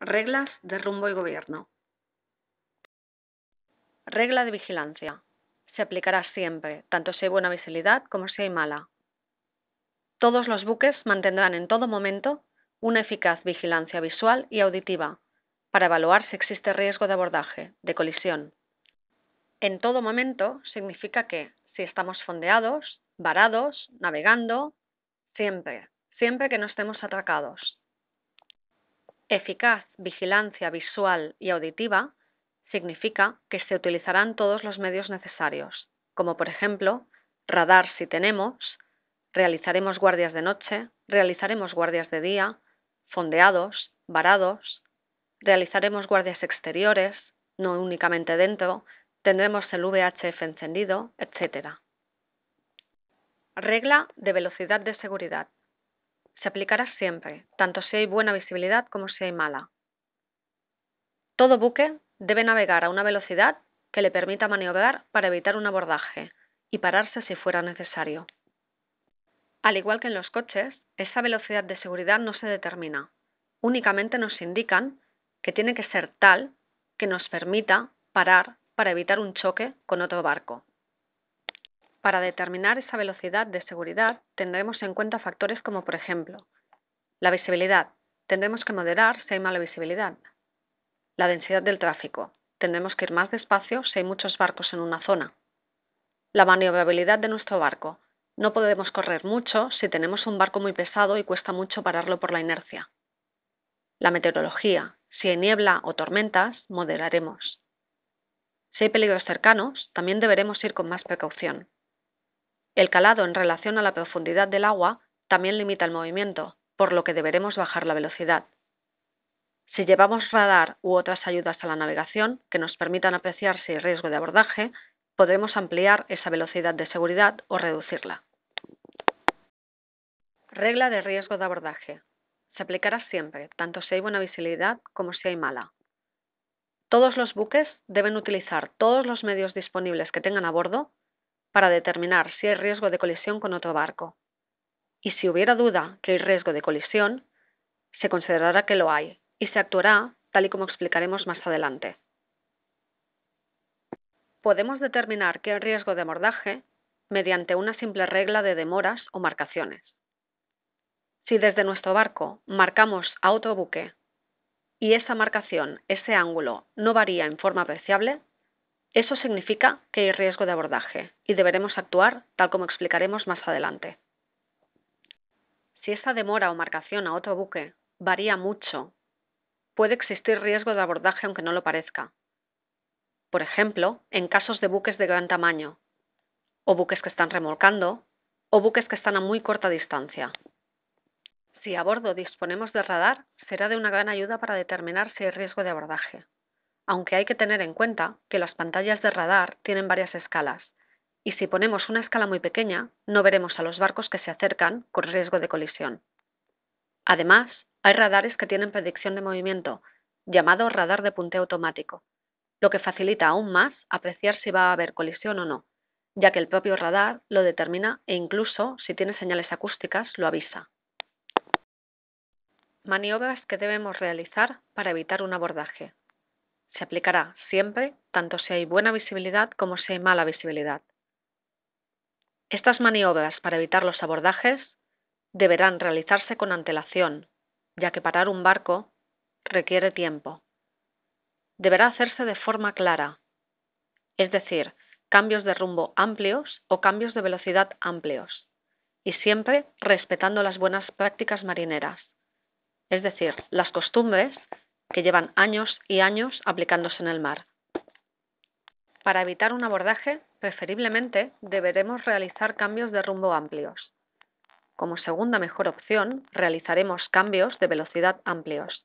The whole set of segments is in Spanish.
Reglas de rumbo y gobierno. Regla de vigilancia. Se aplicará siempre, tanto si hay buena visibilidad como si hay mala. Todos los buques mantendrán en todo momento una eficaz vigilancia visual y auditiva para evaluar si existe riesgo de abordaje, de colisión. En todo momento significa que si estamos fondeados, varados, navegando, siempre, siempre que no estemos atracados, Eficaz vigilancia visual y auditiva significa que se utilizarán todos los medios necesarios, como por ejemplo radar si tenemos, realizaremos guardias de noche, realizaremos guardias de día, fondeados, varados, realizaremos guardias exteriores, no únicamente dentro, tendremos el VHF encendido, etc. Regla de velocidad de seguridad se aplicará siempre, tanto si hay buena visibilidad como si hay mala. Todo buque debe navegar a una velocidad que le permita maniobrar para evitar un abordaje y pararse si fuera necesario. Al igual que en los coches, esa velocidad de seguridad no se determina, únicamente nos indican que tiene que ser tal que nos permita parar para evitar un choque con otro barco. Para determinar esa velocidad de seguridad tendremos en cuenta factores como por ejemplo la visibilidad. Tendremos que moderar si hay mala visibilidad. La densidad del tráfico. Tendremos que ir más despacio si hay muchos barcos en una zona. La maniobrabilidad de nuestro barco. No podemos correr mucho si tenemos un barco muy pesado y cuesta mucho pararlo por la inercia. La meteorología. Si hay niebla o tormentas, moderaremos. Si hay peligros cercanos, también deberemos ir con más precaución. El calado en relación a la profundidad del agua también limita el movimiento, por lo que deberemos bajar la velocidad. Si llevamos radar u otras ayudas a la navegación que nos permitan apreciar si hay riesgo de abordaje, podremos ampliar esa velocidad de seguridad o reducirla. Regla de riesgo de abordaje. Se aplicará siempre, tanto si hay buena visibilidad como si hay mala. Todos los buques deben utilizar todos los medios disponibles que tengan a bordo para determinar si hay riesgo de colisión con otro barco. Y si hubiera duda que hay riesgo de colisión, se considerará que lo hay y se actuará tal y como explicaremos más adelante. Podemos determinar que hay riesgo de mordaje mediante una simple regla de demoras o marcaciones. Si desde nuestro barco marcamos a otro buque y esa marcación, ese ángulo, no varía en forma apreciable, eso significa que hay riesgo de abordaje y deberemos actuar tal como explicaremos más adelante. Si esta demora o marcación a otro buque varía mucho, puede existir riesgo de abordaje aunque no lo parezca. Por ejemplo, en casos de buques de gran tamaño, o buques que están remolcando, o buques que están a muy corta distancia. Si a bordo disponemos de radar, será de una gran ayuda para determinar si hay riesgo de abordaje aunque hay que tener en cuenta que las pantallas de radar tienen varias escalas, y si ponemos una escala muy pequeña, no veremos a los barcos que se acercan con riesgo de colisión. Además, hay radares que tienen predicción de movimiento, llamado radar de punteo automático, lo que facilita aún más apreciar si va a haber colisión o no, ya que el propio radar lo determina e incluso si tiene señales acústicas lo avisa. Maniobras que debemos realizar para evitar un abordaje. Se aplicará siempre, tanto si hay buena visibilidad como si hay mala visibilidad. Estas maniobras para evitar los abordajes deberán realizarse con antelación, ya que parar un barco requiere tiempo. Deberá hacerse de forma clara, es decir, cambios de rumbo amplios o cambios de velocidad amplios, y siempre respetando las buenas prácticas marineras, es decir, las costumbres que llevan años y años aplicándose en el mar. Para evitar un abordaje, preferiblemente deberemos realizar cambios de rumbo amplios. Como segunda mejor opción, realizaremos cambios de velocidad amplios.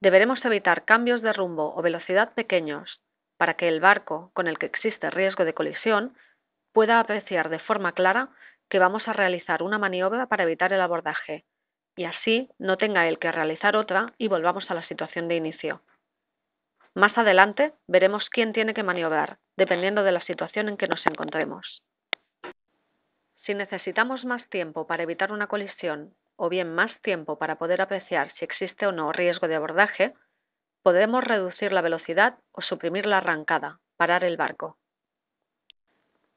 Deberemos evitar cambios de rumbo o velocidad pequeños para que el barco, con el que existe riesgo de colisión, pueda apreciar de forma clara que vamos a realizar una maniobra para evitar el abordaje y así no tenga él que realizar otra y volvamos a la situación de inicio. Más adelante veremos quién tiene que maniobrar, dependiendo de la situación en que nos encontremos. Si necesitamos más tiempo para evitar una colisión o bien más tiempo para poder apreciar si existe o no riesgo de abordaje, podemos reducir la velocidad o suprimir la arrancada, parar el barco.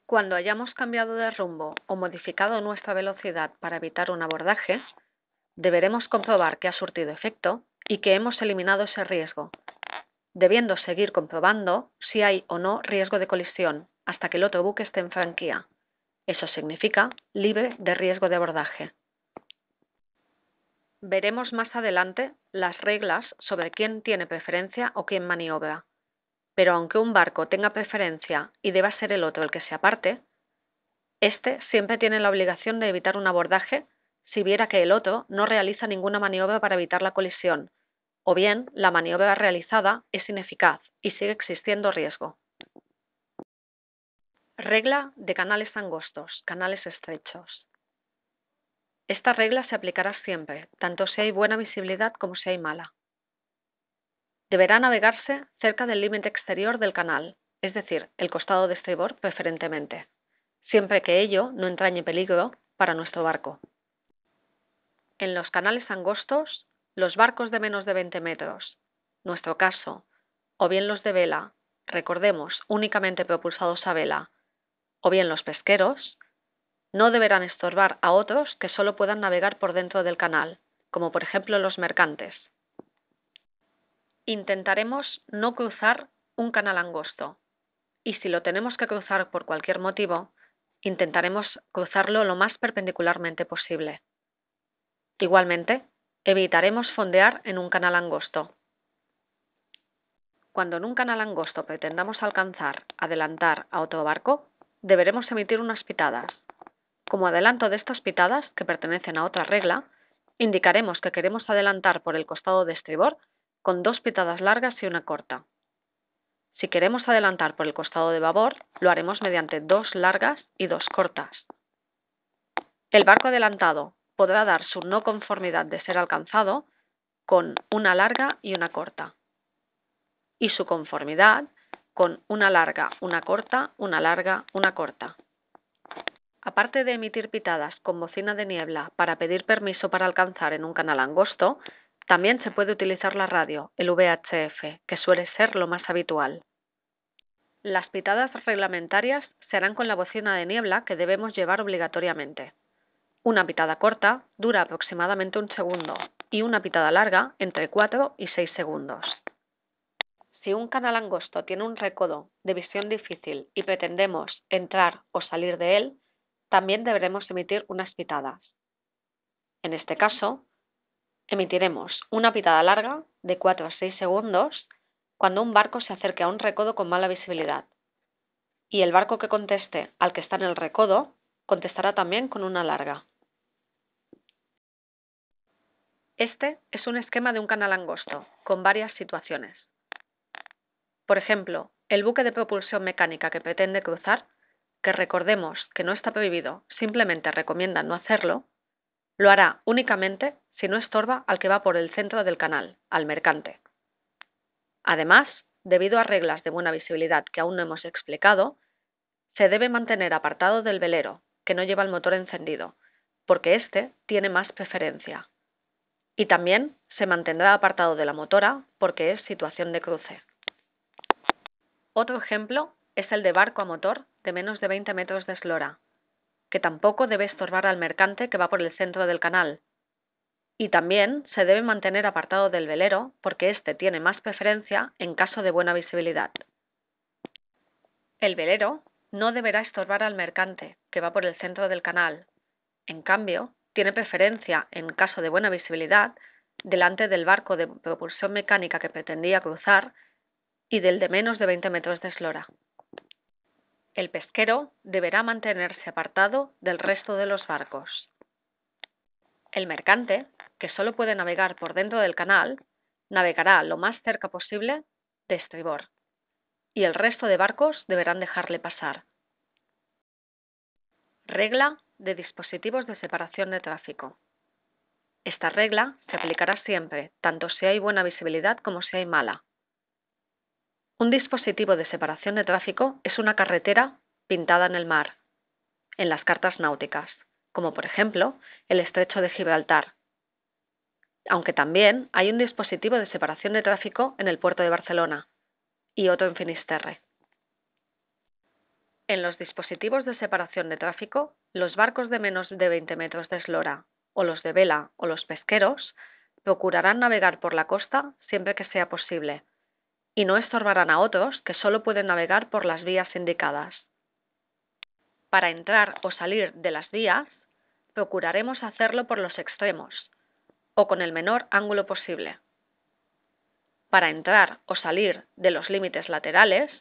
Cuando hayamos cambiado de rumbo o modificado nuestra velocidad para evitar un abordaje, deberemos comprobar que ha surtido efecto y que hemos eliminado ese riesgo, debiendo seguir comprobando si hay o no riesgo de colisión hasta que el otro buque esté en franquía. Eso significa libre de riesgo de abordaje. Veremos más adelante las reglas sobre quién tiene preferencia o quién maniobra. Pero aunque un barco tenga preferencia y deba ser el otro el que se aparte, éste siempre tiene la obligación de evitar un abordaje si viera que el otro no realiza ninguna maniobra para evitar la colisión, o bien la maniobra realizada es ineficaz y sigue existiendo riesgo. Regla de canales angostos, canales estrechos. Esta regla se aplicará siempre, tanto si hay buena visibilidad como si hay mala. Deberá navegarse cerca del límite exterior del canal, es decir, el costado de estribor preferentemente, siempre que ello no entrañe peligro para nuestro barco en los canales angostos los barcos de menos de 20 metros, nuestro caso, o bien los de vela, recordemos, únicamente propulsados a vela, o bien los pesqueros, no deberán estorbar a otros que solo puedan navegar por dentro del canal, como por ejemplo los mercantes. Intentaremos no cruzar un canal angosto, y si lo tenemos que cruzar por cualquier motivo, intentaremos cruzarlo lo más perpendicularmente posible. Igualmente, evitaremos fondear en un canal angosto. Cuando en un canal angosto pretendamos alcanzar, adelantar a otro barco, deberemos emitir unas pitadas. Como adelanto de estas pitadas, que pertenecen a otra regla, indicaremos que queremos adelantar por el costado de estribor con dos pitadas largas y una corta. Si queremos adelantar por el costado de babor, lo haremos mediante dos largas y dos cortas. El barco adelantado podrá dar su no conformidad de ser alcanzado con una larga y una corta, y su conformidad con una larga, una corta, una larga, una corta. Aparte de emitir pitadas con bocina de niebla para pedir permiso para alcanzar en un canal angosto, también se puede utilizar la radio, el VHF, que suele ser lo más habitual. Las pitadas reglamentarias serán con la bocina de niebla que debemos llevar obligatoriamente. Una pitada corta dura aproximadamente un segundo y una pitada larga entre 4 y 6 segundos. Si un canal angosto tiene un recodo de visión difícil y pretendemos entrar o salir de él, también deberemos emitir unas pitadas. En este caso, emitiremos una pitada larga de 4 a 6 segundos cuando un barco se acerque a un recodo con mala visibilidad. Y el barco que conteste al que está en el recodo contestará también con una larga. Este es un esquema de un canal angosto, con varias situaciones. Por ejemplo, el buque de propulsión mecánica que pretende cruzar, que recordemos que no está prohibido, simplemente recomienda no hacerlo, lo hará únicamente si no estorba al que va por el centro del canal, al mercante. Además, debido a reglas de buena visibilidad que aún no hemos explicado, se debe mantener apartado del velero, que no lleva el motor encendido, porque este tiene más preferencia y también se mantendrá apartado de la motora porque es situación de cruce. Otro ejemplo es el de barco a motor de menos de 20 metros de eslora, que tampoco debe estorbar al mercante que va por el centro del canal. Y también se debe mantener apartado del velero porque éste tiene más preferencia en caso de buena visibilidad. El velero no deberá estorbar al mercante que va por el centro del canal. En cambio, tiene preferencia, en caso de buena visibilidad, delante del barco de propulsión mecánica que pretendía cruzar y del de menos de 20 metros de eslora. El pesquero deberá mantenerse apartado del resto de los barcos. El mercante, que solo puede navegar por dentro del canal, navegará lo más cerca posible de este estribor, y el resto de barcos deberán dejarle pasar. Regla de dispositivos de separación de tráfico. Esta regla se aplicará siempre, tanto si hay buena visibilidad como si hay mala. Un dispositivo de separación de tráfico es una carretera pintada en el mar, en las cartas náuticas, como por ejemplo el estrecho de Gibraltar, aunque también hay un dispositivo de separación de tráfico en el puerto de Barcelona y otro en Finisterre. En los dispositivos de separación de tráfico los barcos de menos de 20 metros de eslora, o los de vela, o los pesqueros, procurarán navegar por la costa siempre que sea posible, y no estorbarán a otros que solo pueden navegar por las vías indicadas. Para entrar o salir de las vías, procuraremos hacerlo por los extremos, o con el menor ángulo posible. Para entrar o salir de los límites laterales,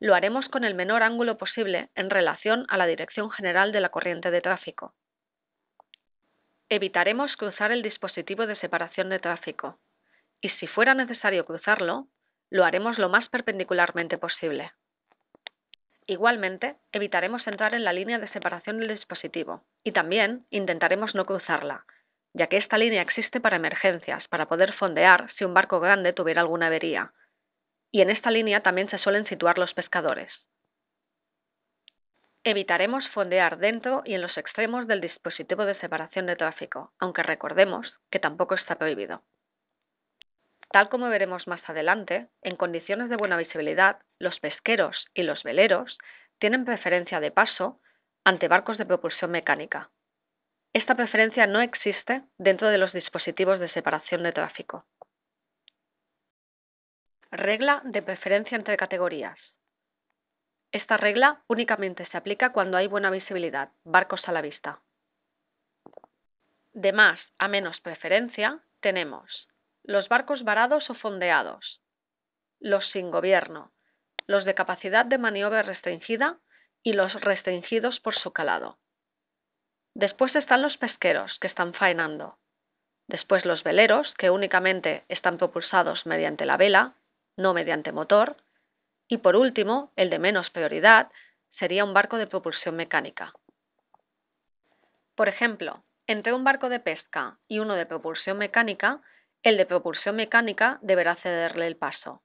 lo haremos con el menor ángulo posible en relación a la dirección general de la corriente de tráfico. Evitaremos cruzar el dispositivo de separación de tráfico y si fuera necesario cruzarlo, lo haremos lo más perpendicularmente posible. Igualmente, evitaremos entrar en la línea de separación del dispositivo y también intentaremos no cruzarla, ya que esta línea existe para emergencias, para poder fondear si un barco grande tuviera alguna avería, y en esta línea también se suelen situar los pescadores. Evitaremos fondear dentro y en los extremos del dispositivo de separación de tráfico, aunque recordemos que tampoco está prohibido. Tal como veremos más adelante, en condiciones de buena visibilidad, los pesqueros y los veleros tienen preferencia de paso ante barcos de propulsión mecánica. Esta preferencia no existe dentro de los dispositivos de separación de tráfico. Regla de preferencia entre categorías. Esta regla únicamente se aplica cuando hay buena visibilidad, barcos a la vista. De más a menos preferencia tenemos los barcos varados o fondeados, los sin gobierno, los de capacidad de maniobra restringida y los restringidos por su calado. Después están los pesqueros, que están faenando. Después los veleros, que únicamente están propulsados mediante la vela no mediante motor, y por último, el de menos prioridad, sería un barco de propulsión mecánica. Por ejemplo, entre un barco de pesca y uno de propulsión mecánica, el de propulsión mecánica deberá cederle el paso.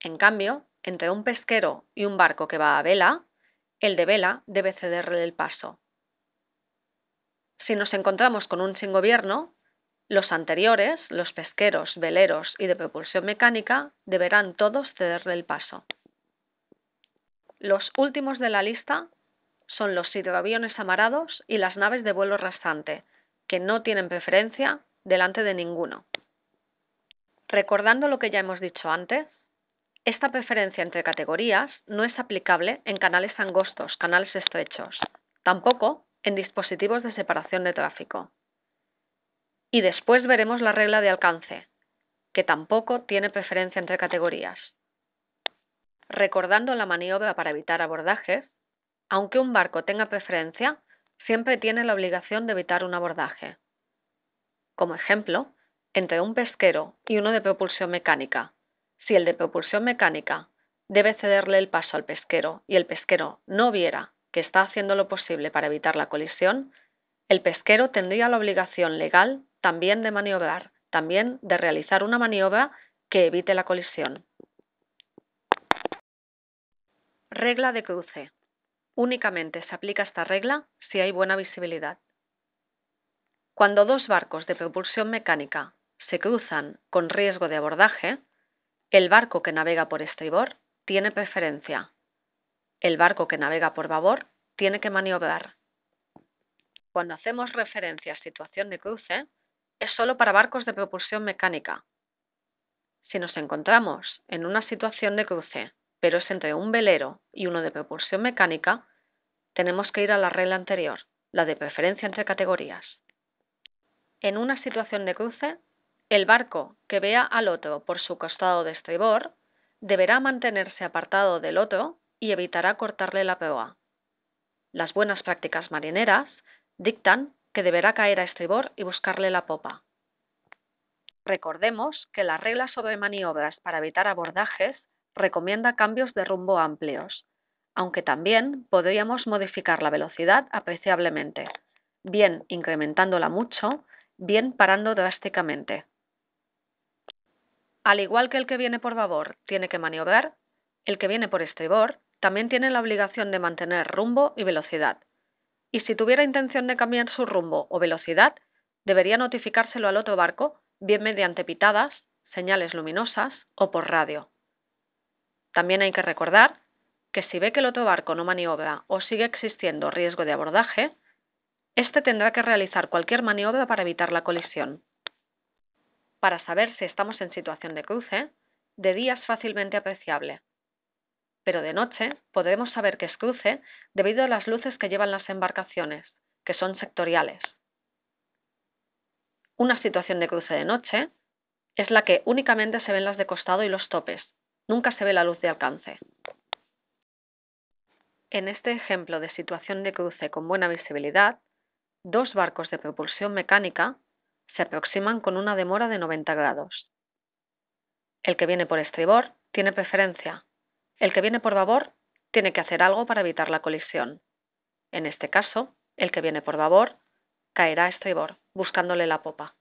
En cambio, entre un pesquero y un barco que va a vela, el de vela debe cederle el paso. Si nos encontramos con un sin gobierno, los anteriores, los pesqueros, veleros y de propulsión mecánica, deberán todos cederle el paso. Los últimos de la lista son los hidroaviones amarados y las naves de vuelo restante, que no tienen preferencia delante de ninguno. Recordando lo que ya hemos dicho antes, esta preferencia entre categorías no es aplicable en canales angostos, canales estrechos, tampoco en dispositivos de separación de tráfico. Y después veremos la regla de alcance, que tampoco tiene preferencia entre categorías. Recordando la maniobra para evitar abordajes, aunque un barco tenga preferencia, siempre tiene la obligación de evitar un abordaje. Como ejemplo, entre un pesquero y uno de propulsión mecánica. Si el de propulsión mecánica debe cederle el paso al pesquero y el pesquero no viera que está haciendo lo posible para evitar la colisión, el pesquero tendría la obligación legal también de maniobrar, también de realizar una maniobra que evite la colisión. Regla de cruce. Únicamente se aplica esta regla si hay buena visibilidad. Cuando dos barcos de propulsión mecánica se cruzan con riesgo de abordaje, el barco que navega por estribor tiene preferencia. El barco que navega por babor tiene que maniobrar. Cuando hacemos referencia a situación de cruce, es solo para barcos de propulsión mecánica. Si nos encontramos en una situación de cruce, pero es entre un velero y uno de propulsión mecánica, tenemos que ir a la regla anterior, la de preferencia entre categorías. En una situación de cruce, el barco que vea al otro por su costado de estribor deberá mantenerse apartado del otro y evitará cortarle la proa. Las buenas prácticas marineras dictan deberá caer a estribor y buscarle la popa. Recordemos que la regla sobre maniobras para evitar abordajes recomienda cambios de rumbo amplios, aunque también podríamos modificar la velocidad apreciablemente, bien incrementándola mucho, bien parando drásticamente. Al igual que el que viene por babor tiene que maniobrar, el que viene por estribor también tiene la obligación de mantener rumbo y velocidad, y si tuviera intención de cambiar su rumbo o velocidad, debería notificárselo al otro barco, bien mediante pitadas, señales luminosas o por radio. También hay que recordar que si ve que el otro barco no maniobra o sigue existiendo riesgo de abordaje, éste tendrá que realizar cualquier maniobra para evitar la colisión. Para saber si estamos en situación de cruce, de día es fácilmente apreciable pero de noche podremos saber que es cruce debido a las luces que llevan las embarcaciones, que son sectoriales. Una situación de cruce de noche es la que únicamente se ven las de costado y los topes, nunca se ve la luz de alcance. En este ejemplo de situación de cruce con buena visibilidad, dos barcos de propulsión mecánica se aproximan con una demora de 90 grados. El que viene por estribor tiene preferencia, el que viene por babor tiene que hacer algo para evitar la colisión. En este caso, el que viene por babor caerá a estribor, buscándole la popa.